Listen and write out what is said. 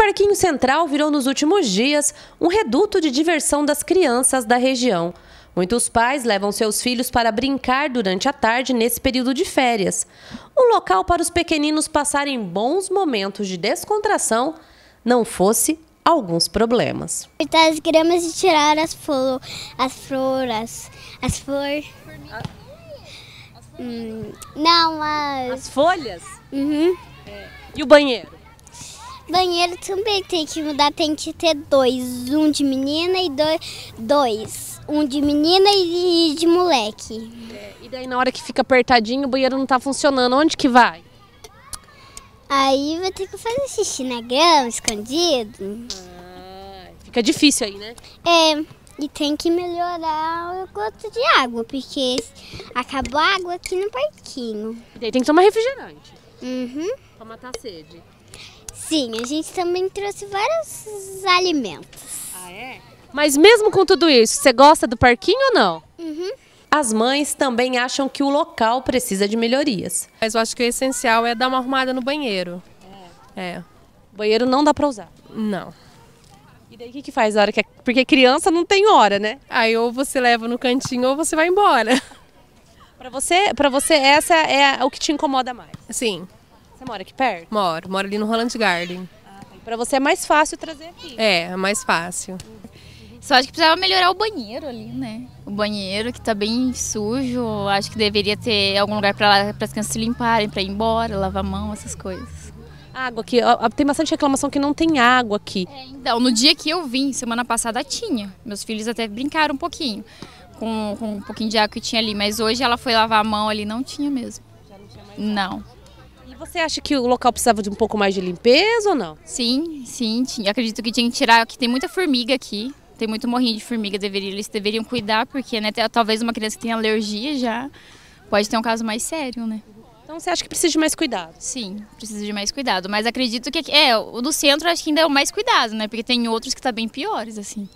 Parquinho Central virou nos últimos dias um reduto de diversão das crianças da região. Muitos pais levam seus filhos para brincar durante a tarde nesse período de férias. Um local para os pequeninos passarem bons momentos de descontração, não fosse alguns problemas. Cortar as gramas e tirar as, flores, as flores, as hum, flores. não, as... As folhas? Uhum. E o banheiro? Banheiro também tem que mudar, tem que ter dois. Um de menina e dois. dois. Um de menina e de moleque. É, e daí na hora que fica apertadinho, o banheiro não tá funcionando. Onde que vai? Aí vai ter que fazer xixi na grama, escondido. Ah, fica difícil aí, né? É, e tem que melhorar o gosto de água, porque acabou a água aqui no parquinho. E daí tem que tomar refrigerante. Uhum. Pra matar a sede. Sim, a gente também trouxe vários alimentos. Ah, é? Mas mesmo com tudo isso, você gosta do parquinho ou não? Uhum. As mães também acham que o local precisa de melhorias. Mas eu acho que o essencial é dar uma arrumada no banheiro. É. é. banheiro não dá para usar? Não. E daí o que, que faz a hora que. É... Porque criança não tem hora, né? Aí ou você leva no cantinho ou você vai embora. para você, pra você, essa é o que te incomoda mais? Sim. Você mora aqui perto? Moro, moro ali no Holland Garden. Ah, tá. Pra para você é mais fácil trazer aqui? É, é mais fácil. Só acho que precisava melhorar o banheiro ali, né? O banheiro que está bem sujo, acho que deveria ter algum lugar para as crianças se limparem, para ir embora, lavar a mão, essas coisas. Água aqui, tem bastante reclamação que não tem água aqui. É, então, no dia que eu vim, semana passada tinha. Meus filhos até brincaram um pouquinho com, com um pouquinho de água que tinha ali, mas hoje ela foi lavar a mão ali, não tinha mesmo. Já não tinha mais Não. Você acha que o local precisava de um pouco mais de limpeza ou não? Sim, sim. Tinha, acredito que tinha que tirar, que tem muita formiga aqui. Tem muito morrinho de formiga, deveria, eles deveriam cuidar, porque né, talvez uma criança que tenha alergia já pode ter um caso mais sério, né? Então você acha que precisa de mais cuidado? Sim, precisa de mais cuidado. Mas acredito que. É, o do centro acho que ainda é o mais cuidado, né? Porque tem outros que tá bem piores, assim.